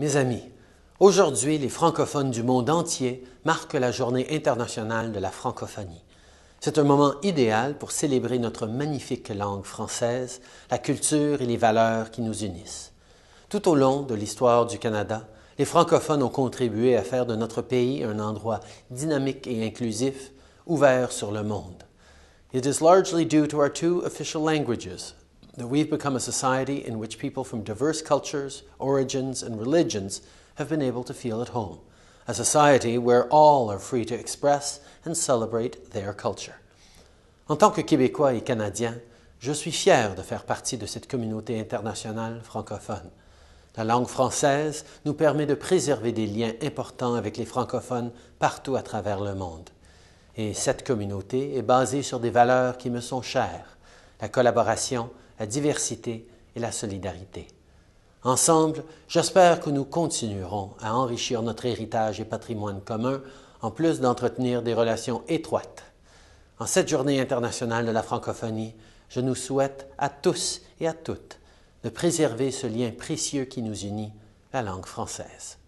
Mes amis, aujourd'hui, les francophones du monde entier marquent la Journée internationale de la francophonie. C'est un moment idéal pour célébrer notre magnifique langue française, la culture et les valeurs qui nous unissent. Tout au long de l'histoire du Canada, les francophones ont contribué à faire de notre pays un endroit dynamique et inclusif, ouvert sur le monde. It is largely due to our two official languages, that we've become a society in which people from diverse cultures, origins, and religions have been able to feel at home, a society where all are free to express and celebrate their culture. En tant que Québécois et Canadien, je suis fier de faire partie de cette communauté internationale francophone. La langue française nous permet de préserver des liens importants avec les francophones partout à travers le monde. Et cette communauté est basée sur des valeurs qui me sont chères, la collaboration, la diversité et la solidarité. Ensemble, j'espère que nous continuerons à enrichir notre héritage et patrimoine commun, en plus d'entretenir des relations étroites. En cette journée internationale de la francophonie, je nous souhaite à tous et à toutes de préserver ce lien précieux qui nous unit, la langue française.